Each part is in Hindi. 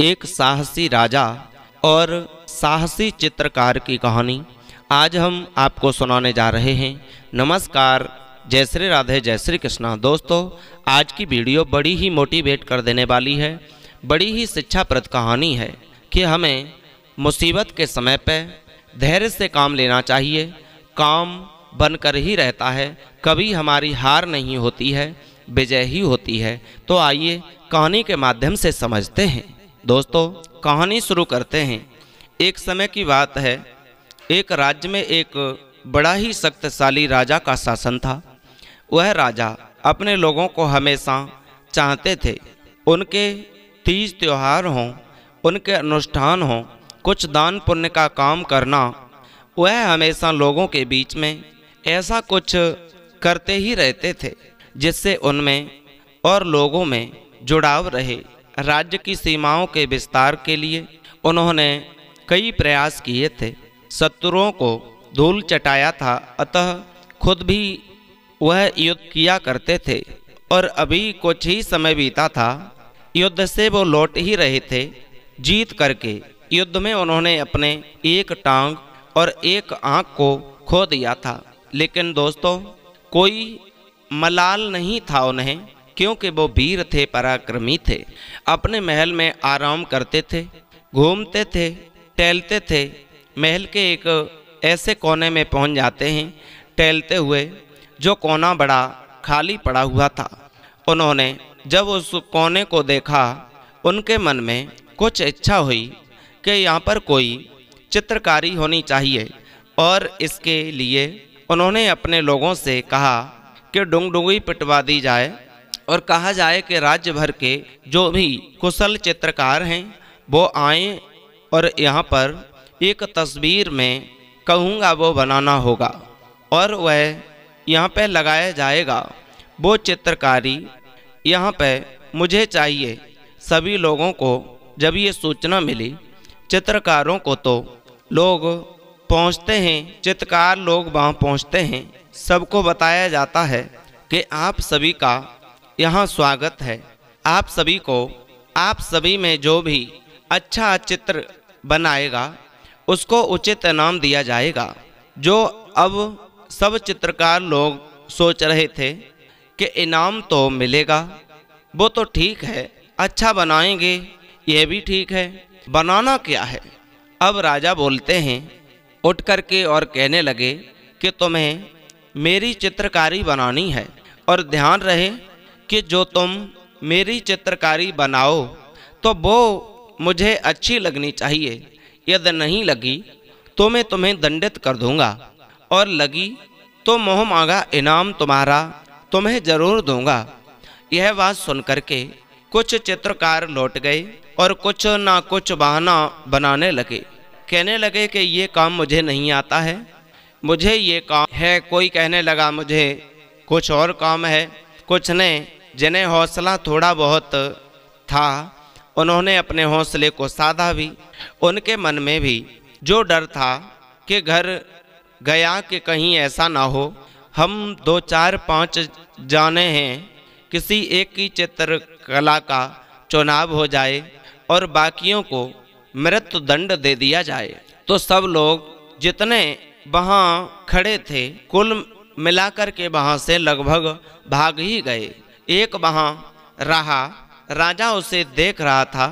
एक साहसी राजा और साहसी चित्रकार की कहानी आज हम आपको सुनाने जा रहे हैं नमस्कार जय श्री राधे जय श्री कृष्णा दोस्तों आज की वीडियो बड़ी ही मोटिवेट कर देने वाली है बड़ी ही शिक्षाप्रद कहानी है कि हमें मुसीबत के समय पर धैर्य से काम लेना चाहिए काम बनकर ही रहता है कभी हमारी हार नहीं होती है विजय ही होती है तो आइए कहानी के माध्यम से समझते हैं दोस्तों कहानी शुरू करते हैं एक समय की बात है एक राज्य में एक बड़ा ही शक्तिशाली राजा का शासन था वह राजा अपने लोगों को हमेशा चाहते थे उनके तीज त्यौहार हों उनके अनुष्ठान हों कुछ दान पुण्य का काम करना वह हमेशा लोगों के बीच में ऐसा कुछ करते ही रहते थे जिससे उनमें और लोगों में जुड़ाव रहे राज्य की सीमाओं के विस्तार के लिए उन्होंने कई प्रयास किए थे शत्रुओं को धूल चटाया था अतः खुद भी वह युद्ध किया करते थे और अभी कुछ ही समय बीता था युद्ध से वो लौट ही रहे थे जीत करके युद्ध में उन्होंने अपने एक टांग और एक आंख को खो दिया था लेकिन दोस्तों कोई मलाल नहीं था उन्हें क्योंकि वो वीर थे पराक्रमी थे अपने महल में आराम करते थे घूमते थे टहलते थे महल के एक ऐसे कोने में पहुंच जाते हैं टहलते हुए जो कोना बड़ा खाली पड़ा हुआ था उन्होंने जब उस कोने को देखा उनके मन में कुछ इच्छा हुई कि यहाँ पर कोई चित्रकारी होनी चाहिए और इसके लिए उन्होंने अपने लोगों से कहा कि डुंगडुंगी पिटवा दी जाए और कहा जाए कि राज्य भर के जो भी कुशल चित्रकार हैं वो आए और यहाँ पर एक तस्वीर में कहूँगा वो बनाना होगा और वह यहाँ पे लगाया जाएगा वो चित्रकारी यहाँ पे मुझे चाहिए सभी लोगों को जब ये सूचना मिली चित्रकारों को तो लोग पहुँचते हैं चित्रकार लोग वहाँ पहुँचते हैं सबको बताया जाता है कि आप सभी का यहाँ स्वागत है आप सभी को आप सभी में जो भी अच्छा चित्र बनाएगा उसको उचित इनाम दिया जाएगा जो अब सब चित्रकार लोग सोच रहे थे कि इनाम तो मिलेगा वो तो ठीक है अच्छा बनाएंगे ये भी ठीक है बनाना क्या है अब राजा बोलते हैं उठ कर के और कहने लगे कि तुम्हें मेरी चित्रकारी बनानी है और ध्यान रहे कि जो तुम मेरी चित्रकारी बनाओ तो वो मुझे अच्छी लगनी चाहिए यदि नहीं लगी तो मैं तुम्हें दंडित कर दूंगा और लगी तो मोह मांगा इनाम तुम्हारा तुम्हें जरूर दूंगा यह बात सुन के कुछ चित्रकार लौट गए और कुछ ना कुछ बहाना बनाने लगे कहने लगे कि ये काम मुझे नहीं आता है मुझे ये काम है कोई कहने लगा मुझे कुछ और काम है कुछ ने जिन्हें हौसला थोड़ा बहुत था उन्होंने अपने हौसले को साधा भी उनके मन में भी जो डर था कि घर गया कि कहीं ऐसा ना हो हम दो चार पाँच जाने हैं किसी एक की चित्रकला का चुनाव हो जाए और बाकियों को मृत्यु दंड दे दिया जाए तो सब लोग जितने वहाँ खड़े थे कुल मिलाकर के वहाँ से लगभग भाग ही गए एक वहां रहा राजा उसे देख रहा था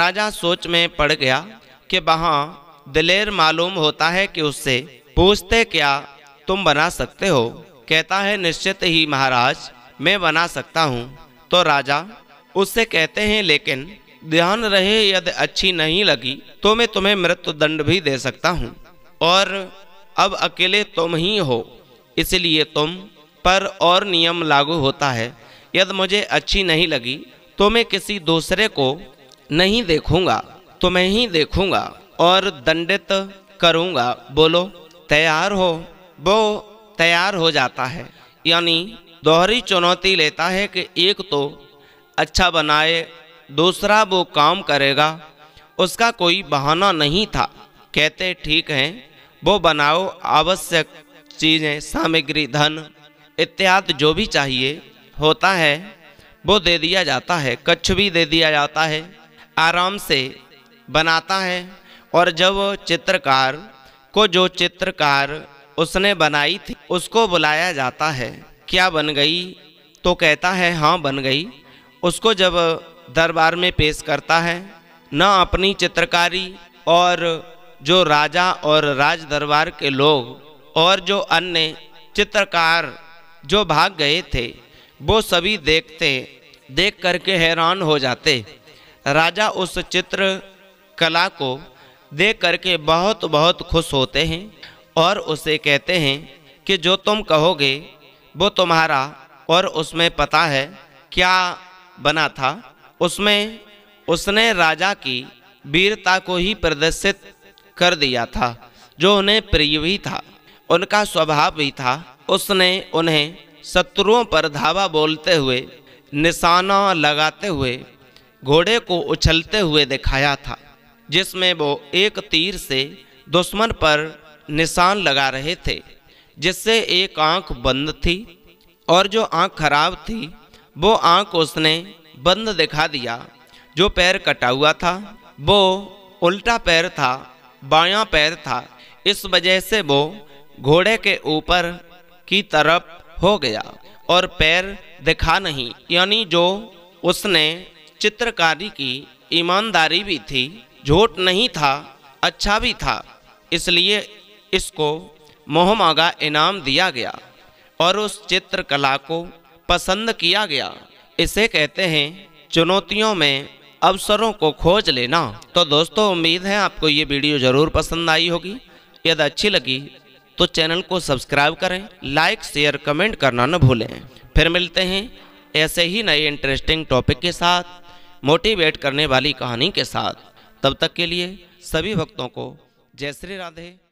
राजा सोच में पड़ गया कि वहां दिलेर मालूम होता है कि उससे पूछते क्या तुम बना सकते हो कहता है निश्चित ही महाराज मैं बना सकता हूँ तो राजा उससे कहते हैं लेकिन ध्यान रहे यदि अच्छी नहीं लगी तो मैं तुम्हें मृत्युदंड भी दे सकता हूँ और अब अकेले तुम ही हो इसलिए तुम पर और नियम लागू होता है यदि मुझे अच्छी नहीं लगी तो मैं किसी दूसरे को नहीं देखूंगा तो मैं ही देखूंगा और दंडित करूंगा बोलो तैयार हो वो तैयार हो जाता है यानी दोहरी चुनौती लेता है कि एक तो अच्छा बनाए दूसरा वो काम करेगा उसका कोई बहाना नहीं था कहते ठीक हैं वो बनाओ आवश्यक चीज़ें सामग्री धन इत्यादि जो भी चाहिए होता है वो दे दिया जाता है कच्छ भी दे दिया जाता है आराम से बनाता है और जब चित्रकार को जो चित्रकार उसने बनाई थी उसको बुलाया जाता है क्या बन गई तो कहता है हाँ बन गई उसको जब दरबार में पेश करता है न अपनी चित्रकारी और जो राजा और राज दरबार के लोग और जो अन्य चित्रकार जो भाग गए थे वो सभी देखते देख करके हैरान हो जाते राजा उस चित्र कला को देख करके बहुत बहुत खुश होते हैं और उसे कहते हैं कि जो तुम कहोगे वो तुम्हारा और उसमें पता है क्या बना था उसमें उसने राजा की वीरता को ही प्रदर्शित कर दिया था जो उन्हें प्रिय भी था उनका स्वभाव भी था उसने उन्हें शत्रुओं पर धावा बोलते हुए निशाना लगाते हुए घोड़े को उछलते हुए दिखाया था जिसमें वो एक तीर से दुश्मन पर निशान लगा रहे थे जिससे एक आंख बंद थी और जो आंख खराब थी वो आंख उसने बंद दिखा दिया जो पैर कटा हुआ था वो उल्टा पैर था बायां पैर था इस वजह से वो घोड़े के ऊपर की तरफ हो गया और पैर दिखा नहीं यानी जो उसने चित्रकारी की ईमानदारी भी थी झूठ नहीं था अच्छा भी था इसलिए इसको मोहमागा इनाम दिया गया और उस चित्रकला को पसंद किया गया इसे कहते हैं चुनौतियों में अवसरों को खोज लेना तो दोस्तों उम्मीद है आपको ये वीडियो ज़रूर पसंद आई होगी यदि अच्छी लगी तो चैनल को सब्सक्राइब करें लाइक शेयर कमेंट करना न भूलें फिर मिलते हैं ऐसे ही नए इंटरेस्टिंग टॉपिक के साथ मोटिवेट करने वाली कहानी के साथ तब तक के लिए सभी भक्तों को जय श्री राधे